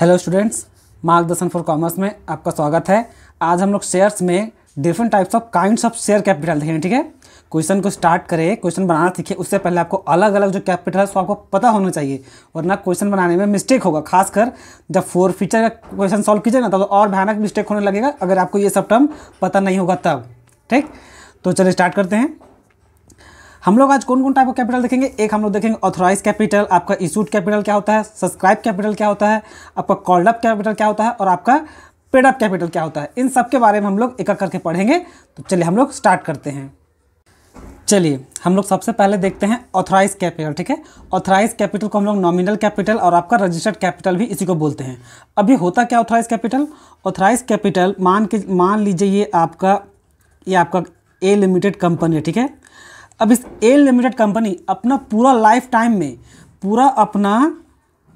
hello students Margdarshan for commerce में आपका स्वागत है आज हम लोग शेयर्स में different types of kinds of share capital देखेंगे ठीक है क्वेश्चन को स्टार्ट करें क्वेश्चन बनाना सीखिए उससे पहले आपको अलग अलग जो कैपिटल है उसको आपको पता होना चाहिए वरना क्वेश्चन बनाने में मिस्टेक होगा खासकर जब फोर फीचर का क्वेश्चन सॉल्व कीजिए ना तब तो और भयानक मिस्टेक होने लगेगा अगर आपको ये सब टर्म पता नहीं होगा तब ठीक तो चलिए स्टार्ट करते हैं हम लोग आज कौन कौन टाइप का कैपिटल देखेंगे एक हम लोग देखेंगे ऑथोराइज कैपिटल आपका इशूड कैपिटल क्या होता है सब्सक्राइब कैपिटल क्या होता है आपका कॉल्ड अप कैपिटल क्या होता है और आपका पेड अप कैपिटल क्या होता है इन सब के बारे में हम लोग एक एक करके पढ़ेंगे तो चलिए हम लोग स्टार्ट करते हैं चलिए हम लोग सबसे पहले देखते हैं ऑथोराइज कैपिटल ठीक है ऑथराइज कैपिटल को हम लोग नॉमिनल कैपिटल और आपका रजिस्टर्ड कैपिटल भी इसी को बोलते हैं अभी होता क्या ऑथोराइज कैपिटल ऑथोराइज कैपिटल मान के मान लीजिए ये आपका ये आपका ए लिमिटेड कंपनी है ठीक है अब इस एल लिमिटेड कंपनी अपना पूरा लाइफ टाइम में पूरा अपना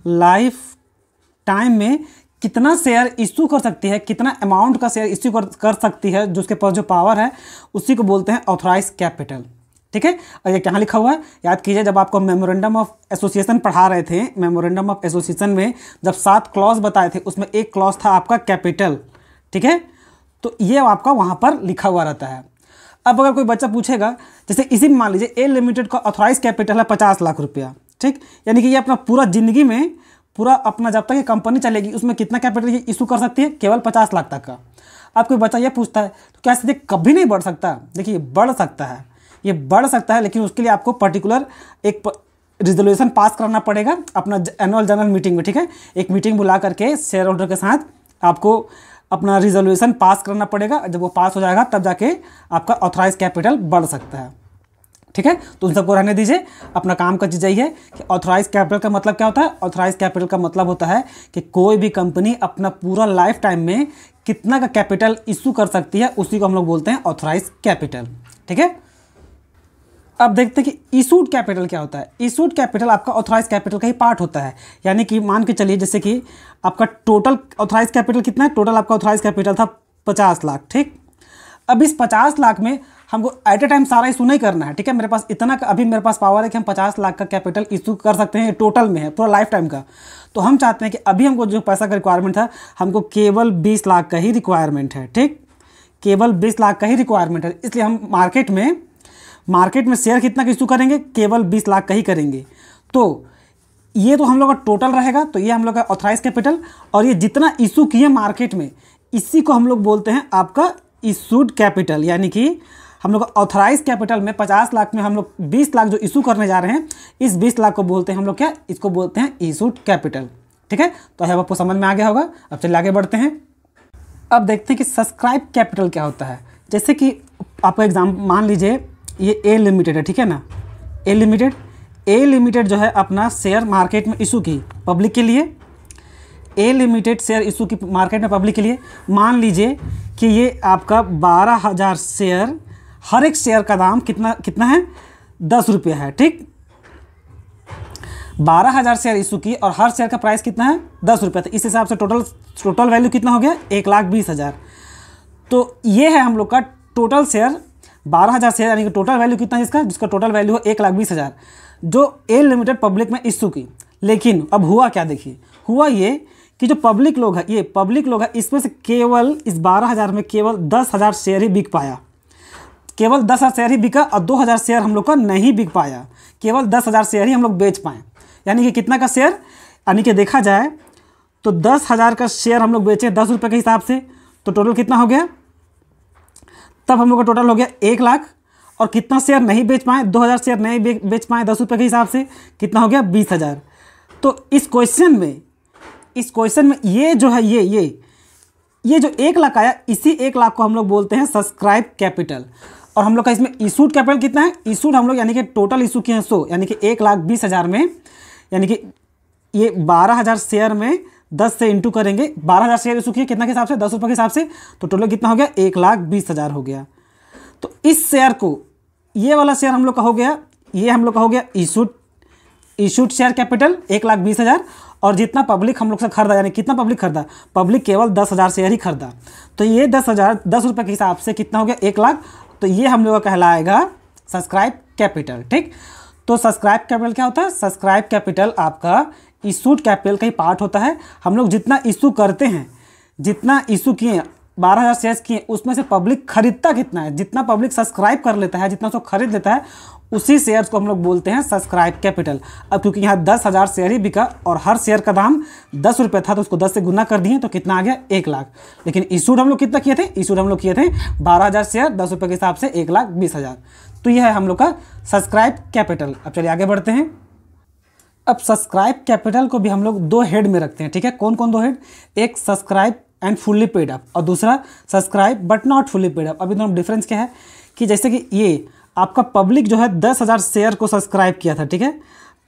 लाइफ टाइम में कितना शेयर इशू कर सकती है कितना अमाउंट का शेयर इशू कर, कर सकती है जिसके पास जो पावर है उसी को बोलते हैं ऑथोराइज कैपिटल ठीक है और ये कहाँ लिखा हुआ है याद कीजिए जब आपको मेमोरेंडम ऑफ एसोसिएशन पढ़ा रहे थे मेमोरेंडम ऑफ एसोसिएशन में जब सात क्लॉज बताए थे उसमें एक क्लॉज था आपका कैपिटल ठीक है तो ये आपका वहाँ पर लिखा हुआ रहता है अब अगर कोई बच्चा पूछेगा जैसे इसी में मान लीजिए ए लिमिटेड का ऑथोराइज कैपिटल है पचास लाख रुपया ठीक यानी कि ये अपना पूरा जिंदगी में पूरा अपना जब तक ये कंपनी चलेगी उसमें कितना कैपिटल ये इशू कर सकती है केवल पचास लाख तक का अब कोई बच्चा ये पूछता है तो क्या सीधे कभी नहीं बढ़ सकता देखिए बढ़ सकता है ये बढ़ सकता है लेकिन उसके लिए आपको पर्टिकुलर एक रिजोल्यूशन पास करना पड़ेगा अपना एनुअल जनरल मीटिंग में ठीक है एक मीटिंग बुला करके शेयर होल्डर के साथ आपको अपना रिजर्वेशन पास करना पड़ेगा जब वो पास हो जाएगा तब जाके आपका ऑथोराइज कैपिटल बढ़ सकता है ठीक है तो उन सबको रहने दीजिए अपना काम कर जाइए कि ऑथोराइज कैपिटल का मतलब क्या होता है ऑथोराइज कैपिटल का मतलब होता है कि कोई भी कंपनी अपना पूरा लाइफ टाइम में कितना का कैपिटल इशू कर सकती है उसी को हम लोग बोलते हैं ऑथोराइज कैपिटल ठीक है अब देखते हैं कि इशूड कैपिटल क्या होता है इशूड कैपिटल आपका ऑथोराइज कैपिटल का ही पार्ट होता है यानी कि मान के चलिए जैसे कि आपका टोटल ऑथोराइज कैपिटल कितना है टोटल आपका ऑथोराइज कैपिटल था पचास लाख ठीक अब इस पचास लाख में हमको एट ए टाइम सारा इशू नहीं करना है ठीक है मेरे पास इतना अभी मेरे पास पावर है कि हम पचास लाख का कैपिटल इशू कर सकते हैं टोटल में है पूरा लाइफ टाइम का तो हम चाहते हैं कि अभी हमको जो पैसा का रिक्वायरमेंट था हमको केवल बीस लाख का ही रिक्वायरमेंट है ठीक केवल बीस लाख का ही रिक्वायरमेंट है इसलिए हम मार्केट में मार्केट में शेयर कितना किस्तु करेंगे केवल बीस लाख का ही करेंगे तो ये तो हम लोग का टोटल रहेगा तो ये हम लोग का ऑथराइज कैपिटल और ये जितना इशू किए मार्केट में इसी को हम लोग बोलते हैं आपका इशूड कैपिटल यानी कि हम लोग ऑथराइज कैपिटल में 50 लाख में हम लोग 20 लाख जो इशू करने जा रहे हैं इस 20 लाख को बोलते हैं हम लोग क्या इसको बोलते हैं इशूड कैपिटल ठीक है तो अब आपको समझ में आ गया होगा अब चलिए आगे बढ़ते हैं अब देखते हैं कि सब्सक्राइब कैपिटल क्या होता है जैसे कि आपको एग्जाम मान लीजिए ये ए लिमिटेड है ठीक है ना ए लिमिटेड ए लिमिटेड जो है अपना शेयर मार्केट में इशू की पब्लिक के लिए ए लिमिटेड शेयर इशू की मार्केट में पब्लिक के लिए मान लीजिए कि ये आपका बारह हज़ार शेयर हर एक शेयर का दाम कितना कितना है दस रुपये है ठीक बारह हज़ार शेयर इशू की और हर शेयर का प्राइस कितना है दस रुपये तो इस हिसाब से टोटल टोटल वैल्यू कितना हो गया एक लाख बीस हज़ार तो ये है हम लोग का टोटल शेयर बारह हज़ार शेयर यानी कि टोटल वैल्यू कितना है इसका जिसका टोटल वैल्यू है एक लाख बीस हज़ार जो ए लिमिटेड पब्लिक में इशू की लेकिन अब हुआ क्या देखिए हुआ ये कि जो पब्लिक लोग है ये पब्लिक लोग है इसमें से केवल इस बारह हज़ार में केवल दस हज़ार शेयर ही बिक पाया केवल दस हज़ार शेयर ही बिका और दो हज़ार शेयर हम लोग का नहीं बिक पाया केवल दस हज़ार शेयर ही हम लोग बेच पाए यानी कि कितना का शेयर यानी कि देखा जाए तो दस हज़ार का शेयर हम लोग बेचे दस रुपये के हिसाब से तो टोटल कितना हो गया तब हम लोग का टोटल हो गया एक लाख और कितना शेयर नहीं बेच पाए दो हज़ार शेयर नहीं बेच पाए दस रुपये के हिसाब से कितना हो गया बीस हज़ार तो इस क्वेश्चन में इस क्वेश्चन में ये जो है ये ये ये जो एक लाख आया इसी एक लाख को हम लोग बोलते हैं सब्सक्राइब कैपिटल और हम लोग का इसमें इशूड कैपिटल कितना है इशूड हम लोग यानी कि टोटल इशू किए हैं सो यानी कि एक लाख बीस हज़ार में यानी कि ये बारह हज़ार शेयर में दस से इंटू करेंगे बारह हज़ार शेयर इशू किए कितना के हिसाब से दस रुपये के हिसाब से तो टोटल कितना हो गया एक लाख बीस हज़ार हो गया तो इस शेयर को ये वाला शेयर हम लोग का हो गया ये हम लोग का हो गया इशूड इशूड शेयर कैपिटल एक लाख बीस हज़ार और जितना पब्लिक हम लोग से खरीदा यानी कितना पब्लिक खरीदा पब्लिक केवल दस हज़ार शेयर ही खरीदा तो ये दस हज़ार दस रुपये के हिसाब से कितना हो गया एक लाख तो ये हम लोग का कहलाएगा सब्सक्राइब कैपिटल ठीक तो सब्सक्राइब कैपिटल क्या होता है सब्सक्राइब कैपिटल आपका इशूड कैपिटल का ही पार्ट होता है हम लोग जितना इशू करते हैं जितना इशू किए बारह हज़ार शेयर्स किए उसमें से पब्लिक खरीदता कितना है जितना पब्लिक सब्सक्राइब कर लेता है जितना उसको खरीद लेता है उसी शेयर्स को हम लोग बोलते हैं सब्सक्राइब कैपिटल अब क्योंकि यहाँ दस हज़ार शेयर ही बिका और हर शेयर का दाम दस रुपये था तो उसको दस से गुना कर दिए तो कितना आ गया एक लाख लेकिन इशूड हम लोग कितना किए थे इशूड हम लोग किए थे बारह हज़ार शेयर दस रुपये के हिसाब से एक लाख बीस हज़ार तो यह है हम लोग का सब्सक्राइब कैपिटल अब चलिए आगे बढ़ते हैं अब सब्सक्राइब कैपिटल को भी हम लोग दो हेड में रखते हैं ठीक है कौन कौन दो हेड एक subscribe and fully paid up और दूसरा subscribe but not fully paid up अभी दोनों डिफरेंस क्या है कि जैसे कि ये आपका पब्लिक जो है दस हज़ार शेयर को सब्सक्राइब किया था ठीक है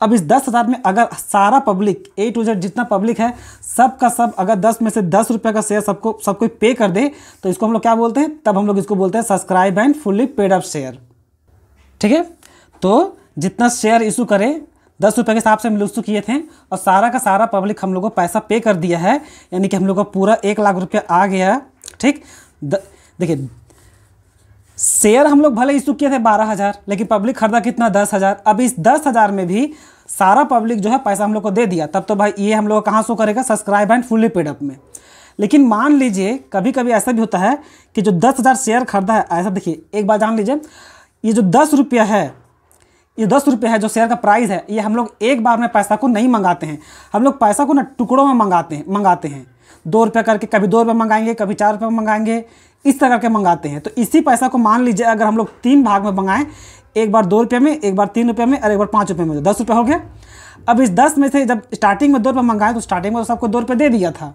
अब इस दस हज़ार में अगर सारा पब्लिक ए टू जेड जितना पब्लिक है सब का सब अगर दस में से दस रुपये का शेयर सबको सब कोई पे कर दे तो इसको हम लोग क्या बोलते हैं तब हम लोग इसको बोलते हैं subscribe and fully paid up share ठीक है तो जितना शेयर इशू करें दस रुपये के हिसाब से हम लोग तो किए थे और सारा का सारा पब्लिक हम लोग को पैसा पे कर दिया है यानी कि हम लोग का पूरा एक लाख रुपया आ गया ठीक देखिए शेयर हम लोग भले इशू किए थे बारह हज़ार लेकिन पब्लिक खरीदा कितना दस हज़ार अब इस दस हज़ार में भी सारा पब्लिक जो है पैसा हम लोग को दे दिया तब तो भाई ये हम लोग कहाँ शो करेगा सब्सक्राइब एंड फुल्ली पेडअप में लेकिन मान लीजिए कभी कभी ऐसा भी होता है कि जो दस हज़ार शेयर खरीदा है ऐसा देखिए एक बार जान लीजिए ये जो दस रुपया है ये दस रुपये है जो शेयर का प्राइस है ये हम लोग एक बार में पैसा को नहीं मंगाते हैं हम लोग पैसा को ना टुकड़ों में मंगाते हैं मंगाते हैं दो रुपये करके कभी दो रुपये मंगाएंगे कभी चार रुपये मंगाएंगे इस तरह करके मंगाते हैं तो इसी पैसा को मान लीजिए अगर हम लोग तीन भाग में मंगाएं एक बार दो रुपये में एक बार तीन रुपये में और एक बार पाँच रुपये में तो दस रुपये हो गया अब इस दस में से जब स्टार्टिंग में दो रुपये मंगाएं तो स्टार्टिंग में तो सबको दो रुपये दे दिया था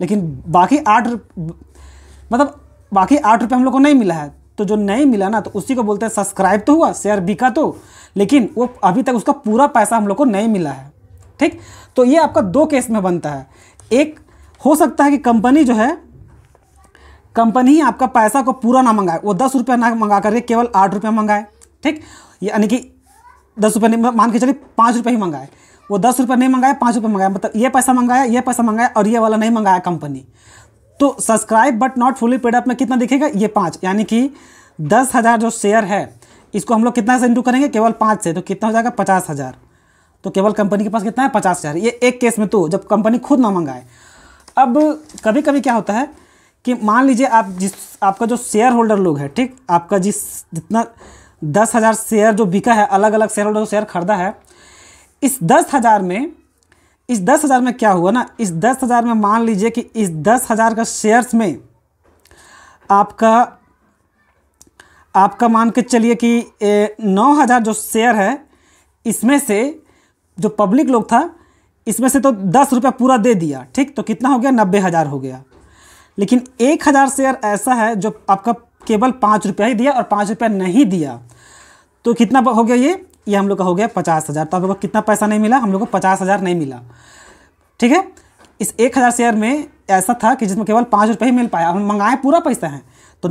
लेकिन बाकी आठ मतलब बाकी आठ रुपये हम लोग को नहीं मिला है तो जो नहीं मिला ना तो उसी को बोलते हैं सब्सक्राइब तो हुआ शेयर बिका तो लेकिन वो अभी तक उसका पूरा पैसा हम लोग को नहीं मिला है ठीक तो ये आपका दो केस में बनता है एक हो सकता है कि कंपनी जो है कंपनी आपका पैसा को पूरा ना मंगाए वो दस रुपया ना मंगा करके केवल आठ रुपया मंगाए ठीक यानी कि दस रुपये नहीं मान के चलिए पाँच रुपये ही मंगाए वो दस रुपये नहीं मंगाए पाँच रुपये मंगाए मतलब ये पैसा मंगाया ये पैसा मंगाया और ये वाला नहीं मंगाया कंपनी तो subscribe but not fully paid up में कितना दिखेगा ये पाँच यानी कि दस हज़ार जो शेयर है इसको हम लोग कितना से इंटू करेंगे केवल पाँच से तो कितना हो जाएगा पचास हज़ार तो केवल कंपनी के पास कितना है पचास हज़ार ये एक केस में तो जब कंपनी खुद ना मंगाए अब कभी कभी क्या होता है कि मान लीजिए आप जिस आपका जो शेयर होल्डर लोग है ठीक आपका जिस जितना दस हज़ार शेयर जो बिका है अलग अलग शेयर होल्डर शेयर खरीदा है इस दस हज़ार में इस दस हज़ार में क्या हुआ ना इस दस हज़ार में मान लीजिए कि इस दस हज़ार का शेयर्स में आपका आपका मान के चलिए कि नौ हज़ार जो शेयर है इसमें से जो पब्लिक लोग था इसमें से तो दस रुपये पूरा दे दिया ठीक तो कितना हो गया नब्बे हज़ार हो गया लेकिन एक हज़ार शेयर ऐसा है जो आपका केवल पाँच रुपया ही दिया और पाँच रुपया नहीं दिया तो कितना हो गया ये ये हम लोग का हो गया पचास हज़ार तो आप लोग को कितना पैसा नहीं मिला हम लोग को पचास हज़ार नहीं मिला ठीक है इस एक हज़ार शेयर में ऐसा था कि जिसमें केवल पाँच रुपये ही मिल पाया हम मंगाए पूरा पैसा है तो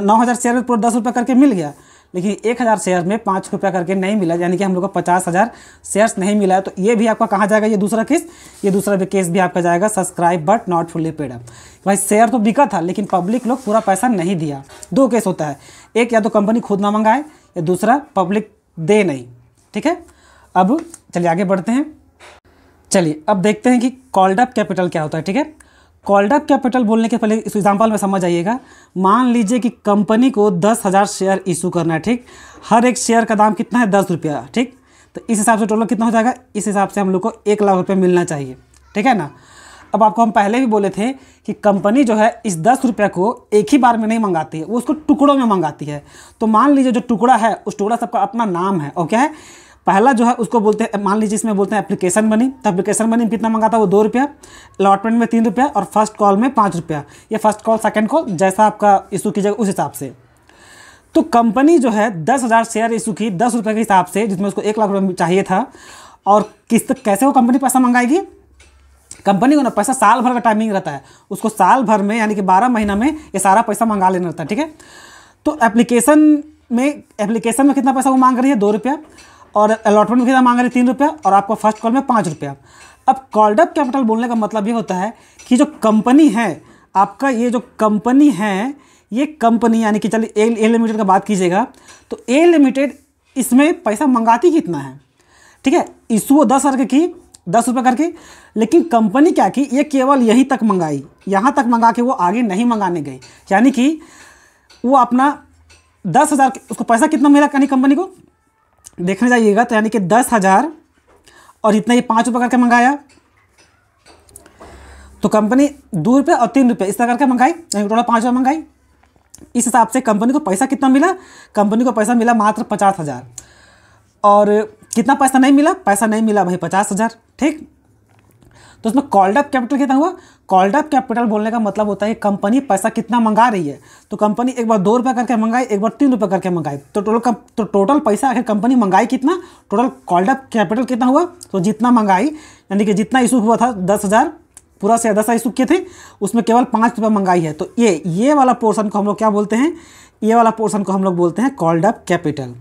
नौ हज़ार शेयर में पूरा दस रुपये करके मिल गया लेकिन एक हज़ार शेयर में पाँच रुपया करके नहीं मिला यानी कि हम लोग को पचास हज़ार शेयर्स नहीं मिला है तो ये भी आपका कहाँ जाएगा ये दूसरा केस ये दूसरा भी केस भी आपका जाएगा subscribe but not fully paid up भाई शेयर तो बिका था लेकिन पब्लिक लोग पूरा पैसा नहीं दिया दो केस होता है एक या तो कंपनी खुद ना मंगाए या दूसरा पब्लिक दे नहीं ठीक है अब चलिए आगे बढ़ते हैं चलिए अब देखते हैं कि कॉल्ड अप कैपिटल क्या होता है ठीक है कॉल्ड अप कैपिटल बोलने के पहले इस एग्जाम्पल में समझ आइएगा मान लीजिए कि कंपनी को दस हज़ार शेयर इशू करना है ठीक हर एक शेयर का दाम कितना है दस रुपया ठीक तो इस हिसाब से टोटल कितना हो जाएगा इस हिसाब से हम लोग को एक लाख रुपये मिलना चाहिए ठीक है ना अब आपको हम पहले भी बोले थे कि कंपनी जो है इस दस रुपये को एक ही बार में नहीं मंगाती है वो उसको टुकड़ों में मंगाती है तो मान लीजिए जो टुकड़ा है उस टुकड़ा सबका अपना नाम है और क्या है पहला जो है उसको बोलते हैं मान लीजिए इसमें बोलते हैं एप्लीकेशन बनी तो एप्लीकेशन बनी कितना मंगाता है वो दो रुपया अलॉटमेंट में तीन रुपया और फर्स्ट कॉल में पाँच रुपया ये फर्स्ट कॉल सेकेंड कॉल जैसा आपका इशू कीजिएगा उस हिसाब से तो कंपनी जो है दस हज़ार शेयर इशू की दस रुपये के हिसाब से जिसमें उसको एक लाख रुपये चाहिए था और किस्त कैसे वो कंपनी पैसा मंगाएगी कंपनी को ना पैसा साल भर का टाइमिंग रहता है उसको साल भर में यानी कि बारह महीना में ये सारा पैसा मंगा लेना रहता है ठीक है तो एप्लीकेशन में एप्लीकेशन में कितना पैसा वो मांग रही है दो रुपया और अलॉटमेंट में कितना मांग रही है तीन रुपया और आपको फर्स्ट कॉल में पाँच रुपया अब कॉल्डअप कैपिटल बोलने का मतलब ये होता है कि जो कंपनी है आपका ये जो कंपनी है ये कंपनी यानी कि चलिए ए, ए लिमिटेड का बात कीजिएगा तो ए लिमिटेड इसमें पैसा मंगाती कितना है ठीक है इशू दस अर्ग की दस रुपये करके लेकिन कंपनी क्या की ये केवल यही तक मंगाई यहाँ तक मंगा के वो आगे नहीं मंगाने गई यानी कि वो अपना दस हज़ार उसको पैसा कितना मिला कहीं कंपनी को देखने जाइएगा तो यानी कि दस हज़ार और इतना ये पाँच रुपये करके मंगाया तो कंपनी दो रुपये और तीन रुपये इस तरह करके मंगाई यानी टोटल पाँच रुपये मंगाई इस हिसाब से कंपनी को पैसा कितना मिला कंपनी को पैसा मिला मात्र पचास हज़ार और कितना पैसा नहीं मिला पैसा नहीं मिला भाई पचास हज़ार ठीक तो उसमें कॉल्ड अप कैपिटल कितना हुआ कॉल्ड अप कैपिटल बोलने का मतलब होता है कंपनी पैसा कितना मंगा रही है तो कंपनी एक बार दो रुपये करके मंगाई एक बार तीन रुपये करके मंगाई तो टोटल तो टोटल पैसा आखिर कंपनी मंगाई कितना टोटल कॉल्ड अप कैपिटल कितना हुआ तो जितना मंगाई यानी कि जितना इशू हुआ था दस हज़ार पूरा से दस इशू किए थे उसमें केवल पाँच रुपये मंगाई है तो ये ये वाला पोर्सन को हम लोग क्या बोलते हैं ये वाला पोर्सन को हम लोग बोलते हैं कॉल्ड अप कैपिटल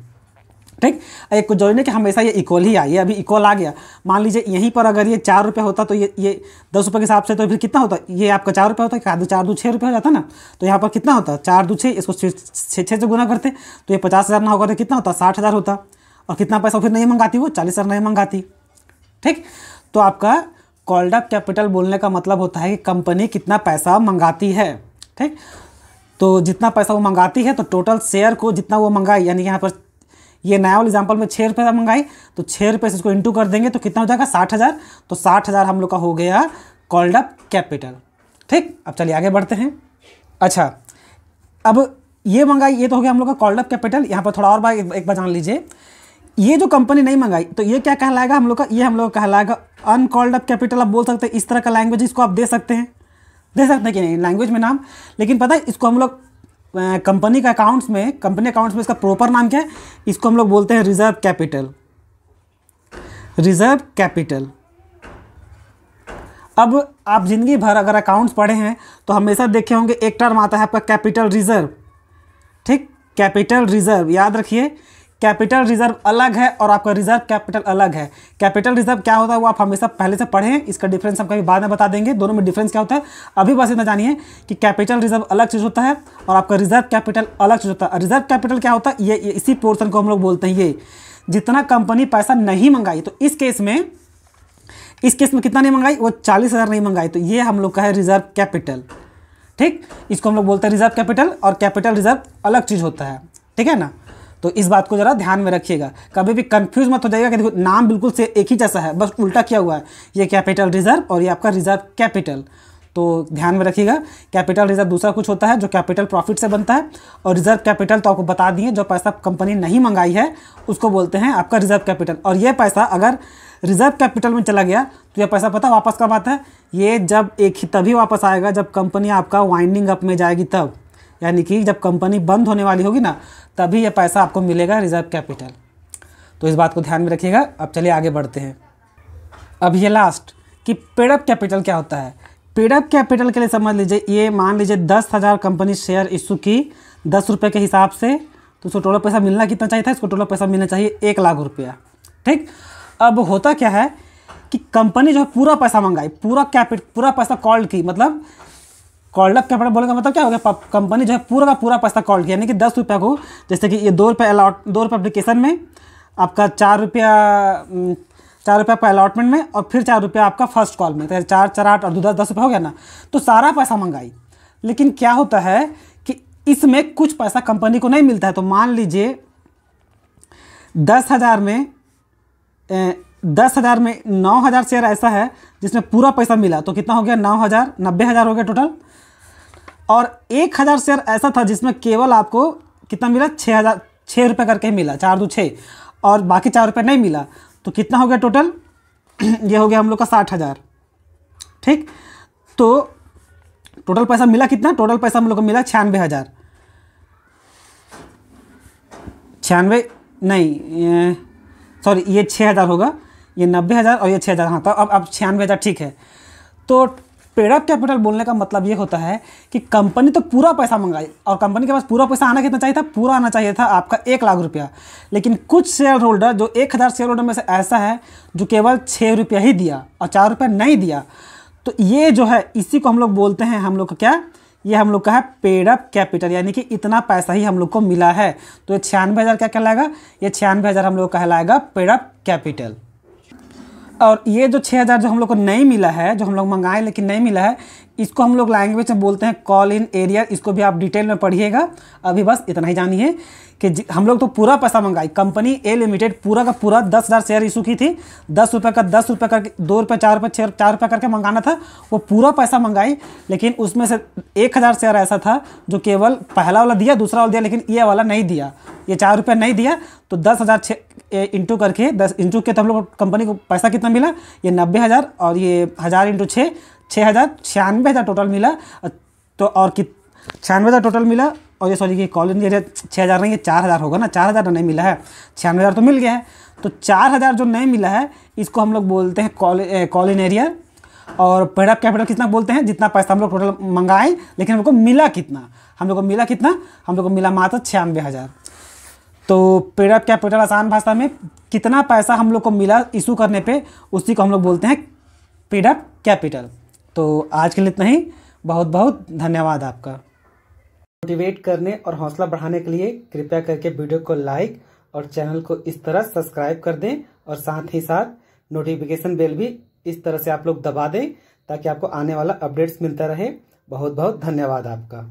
ठीक एक जो नहीं कि हमेशा ये इक्वल ही आई है अभी इक्वल आ गया मान लीजिए यहीं पर अगर ये चार रुपये होता तो ये ये दस रुपये के हिसाब से तो फिर कितना होता ये आपका चार रुपये होता है चार दो छः रुपये हो जाता ना तो यहाँ पर कितना होता चार दो छः इसको छः छः से गुना करते तो ये पचास हज़ार ना होकर तो कितना होता साठ हज़ार होता और कितना पैसा फिर नहीं मंगाती वो चालीस हज़ार नहीं मंगाती ठीक तो आपका कॉल्ड अप कैपिटल बोलने का मतलब होता है कि कंपनी कितना पैसा मंगाती है ठीक तो जितना पैसा वो मंगाती है तो टोटल शेयर को जितना वो मंगाई यानी यहाँ पर ये नया वाले एग्जाम्पल में छः रुपये मंगाई तो छः रुपये से इसको इंटू कर देंगे तो कितना हो जाएगा साठ हज़ार तो साठ हज़ार हम लोग का हो गया कॉल्ड अप कैपिटल ठीक अब चलिए आगे बढ़ते हैं अच्छा अब ये मंगाई ये तो हो गया हम लोग का कॉल्ड अप कैपिटल यहाँ पर थोड़ा और बार एक बार जान लीजिए ये जो कंपनी नहीं मंगाई तो ये क्या कहलाएगा हम लोग का ये हम लोग कहलाएगा अनकॉल्ड अप कैपिटल आप बोल सकते हैं इस तरह का लैंग्वेज इसको आप दे सकते हैं दे सकते हैं कि नहीं लैंग्वेज में नाम लेकिन पता है इसको हम लोग कंपनी का अकाउंट्स में कंपनी अकाउंट्स में इसका प्रॉपर नाम क्या है इसको हम लोग बोलते हैं रिजर्व कैपिटल रिजर्व कैपिटल अब आप जिंदगी भर अगर अकाउंट्स पढ़े हैं तो हमेशा देखे होंगे एक टर्म आता है आपका कैपिटल रिजर्व ठीक कैपिटल रिजर्व याद रखिए कैपिटल रिजर्व अलग है और आपका रिजर्व कैपिटल अलग है कैपिटल रिजर्व क्या होता है वो आप हमेशा पहले से पढ़ें इसका डिफरेंस हम कभी बाद में बता देंगे दोनों में डिफरेंस क्या होता है अभी बस इतना जानिए कि कैपिटल रिजर्व अलग चीज़ होता है और आपका रिजर्व कैपिटल अलग चीज़ होता है रिजर्व कैपिटल क्या होता है ये, ये इसी पोर्सन को हम लोग बोलते हैं ये जितना कंपनी पैसा नहीं मंगाई तो इस केस में इस केस में कितना नहीं मंगाई वो चालीस हज़ार नहीं मंगाई तो ये हम लोग का है रिजर्व कैपिटल ठीक इसको हम लोग बोलते हैं रिजर्व कैपिटल और कैपिटल रिजर्व अलग चीज़ होता है ठीक है ना तो इस बात को ज़रा ध्यान में रखिएगा कभी भी कंफ्यूज मत हो जाएगा कि देखो नाम बिल्कुल से एक ही जैसा है बस उल्टा किया हुआ है ये कैपिटल रिजर्व और ये आपका रिजर्व कैपिटल तो ध्यान में रखिएगा कैपिटल रिजर्व दूसरा कुछ होता है जो कैपिटल प्रॉफिट से बनता है और रिजर्व कैपिटल तो आपको बता दिए जो पैसा कंपनी नहीं मंगाई है उसको बोलते हैं आपका रिजर्व कैपिटल और ये पैसा अगर रिजर्व कैपिटल में चला गया तो यह पैसा पता वापस कब आता है ये जब एक ही तभी वापस आएगा जब कंपनी आपका वाइंडिंग अप में जाएगी तब यानी कि जब कंपनी बंद होने वाली होगी ना तभी यह पैसा आपको मिलेगा रिजर्व कैपिटल तो इस बात को ध्यान में रखिएगा अब चलिए आगे बढ़ते हैं अब ये लास्ट कि पेडअप कैपिटल क्या होता है पेडअप कैपिटल के लिए समझ लीजिए ये मान लीजिए दस हज़ार कंपनी शेयर इशू की दस रुपये के हिसाब से तो उसको टोटल पैसा मिलना कितना चाहिए था इसको टोटल पैसा मिलना चाहिए एक लाख रुपया ठीक अब होता क्या है कि कंपनी जो है पूरा पैसा मंगाई पूरा कैपिटल पूरा पैसा कॉल्ड की मतलब कॉल्ड अप कैपिटल बोलेगा मतलब क्या हो गया कंपनी जो है पूरा का पूरा पैसा कॉल्ड यानी कि दस रुपये को जैसे कि ये दो रुपये अलाट दो रुपये अप्लीकेशन में आपका चार रुपया चार रुपये आपका अलॉटमेंट में और फिर चार रुपया आपका फर्स्ट कॉल में तो चार चार आठ और दो दस दस रुपये हो गया ना तो सारा पैसा मंगाई लेकिन क्या होता है कि इसमें कुछ पैसा कंपनी को नहीं मिलता है तो मान लीजिए दस हज़ार में ए, दस हज़ार में नौ हज़ार शेयर ऐसा है जिसमें पूरा पैसा मिला तो कितना हो गया नौ हज़ार नब्बे हज़ार हो गया टोटल और एक हज़ार शेयर ऐसा था जिसमें केवल आपको कितना मिला छः हज़ार छः रुपये करके मिला चार दो छः और बाकी चार रुपये नहीं मिला तो कितना हो गया टोटल ये हो गया हम लोग का साठ हज़ार ठीक तो टोटल पैसा मिला कितना टोटल पैसा हम लोग को मिला छियानवे हज़ार छियानवे नहीं सॉरी ये छः हज़ार होगा ये नब्बे हज़ार और ये छः हज़ार हाँ तो अब अब छियानवे हज़ार ठीक है तो पेड कैपिटल बोलने का मतलब ये होता है कि कंपनी तो पूरा पैसा मंगाई और कंपनी के पास पूरा पैसा आना कितना चाहिए था पूरा आना चाहिए था आपका एक लाख रुपया लेकिन कुछ शेयर होल्डर जो एक हज़ार शेयर होल्डर में से ऐसा है जो केवल छः रुपया ही दिया और चार रुपया नहीं दिया तो ये जो है इसी को हम लोग बोलते हैं हम लोग का क्या ये हम लोग का है पेड अप कैपिटल यानी कि इतना पैसा ही हम लोग को मिला है तो ये छियानवे हज़ार क्या कहलाएगा ये छियानवे हज़ार हम लोग कहलाएगा पेड अप कैपिटल और ये जो 6000 जो हम लोग को नहीं मिला है जो हम लोग मंगाए लेकिन नहीं मिला है इसको हम लोग लैंग्वेज में बोलते हैं कॉल इन एरिया इसको भी आप डिटेल में पढ़िएगा अभी बस इतना ही जानिए कि हम लोग तो पूरा पैसा मंगाई कंपनी ए लिमिटेड पूरा का पूरा दस हज़ार शेयर इशू की थी दस रुपये का दस रुपये करके दो रुपये चार रुपये छः चार रुपये करके मंगाना था वो पूरा पैसा मंगाई लेकिन उसमें से एक हज़ार शेयर ऐसा था जो केवल पहला वाला दिया दूसरा वाला दिया लेकिन ये वाला नहीं दिया ये चार रुपये नहीं दिया तो दस हज़ार छः इंटू करके दस इंटू के तो हम लोग कंपनी को पैसा कितना मिला ये नब्बे हज़ार और ये हज़ार इंटू छः छः हज़ार छियानवे हज़ार टोटल मिला तो और कित छियानवे हज़ार टोटल मिला और ये सॉरी ये कॉलेज ये छः हज़ार नहीं ये चार हज़ार होगा ना चार हज़ार तो नहीं मिला है छियानवे हज़ार तो मिल गया है तो चार हज़ार जो नहीं मिला है इसको हम लोग बोलते हैं कॉलिन एरिया और पेडअप कैपिटल कितना बोलते हैं जितना पैसा हम लोग टोटल मंगाए लेकिन हमको मिला कितना हम लोग को मिला कितना हम लोग को मिला मात्र छियानवे हज़ार तो पेडअप कैपिटल आसान भाषा में कितना पैसा हम लोग को मिला इशू करने पर उसी को हम लोग बोलते हैं पेडअप कैपिटल तो आज के लिए इतना ही बहुत बहुत धन्यवाद आपका मोटिवेट करने और हौसला बढ़ाने के लिए कृपया करके वीडियो को लाइक और चैनल को इस तरह सब्सक्राइब कर दें और साथ ही साथ नोटिफिकेशन बेल भी इस तरह से आप लोग दबा दें ताकि आपको आने वाला अपडेट्स मिलता रहे बहुत बहुत धन्यवाद आपका